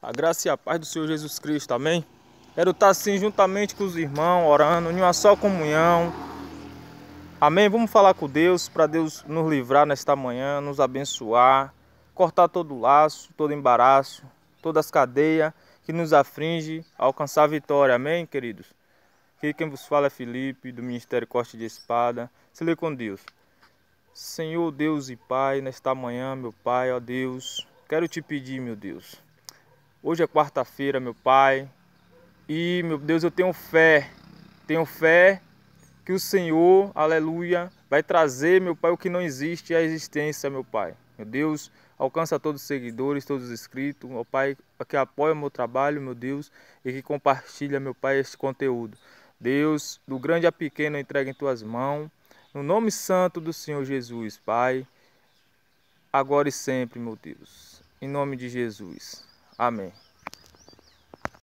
A graça e a paz do Senhor Jesus Cristo, amém? Quero estar assim juntamente com os irmãos, orando, em uma só comunhão. Amém? Vamos falar com Deus, para Deus nos livrar nesta manhã, nos abençoar, cortar todo laço, todo embaraço, todas as cadeias que nos afringe, alcançar a vitória, amém, queridos? Aqui quem vos fala é Felipe, do Ministério Corte de Espada. Se lê com Deus. Senhor Deus e Pai, nesta manhã, meu Pai, ó Deus, quero te pedir, meu Deus, Hoje é quarta-feira, meu Pai. E, meu Deus, eu tenho fé. Tenho fé que o Senhor, aleluia, vai trazer, meu Pai, o que não existe à existência, meu Pai. Meu Deus, alcança todos os seguidores, todos os inscritos, meu Pai, que apoia o meu trabalho, meu Deus, e que compartilha, meu Pai, este conteúdo. Deus, do grande a pequeno, entrega em tuas mãos. No nome santo do Senhor Jesus, Pai, agora e sempre, meu Deus. Em nome de Jesus. Amém.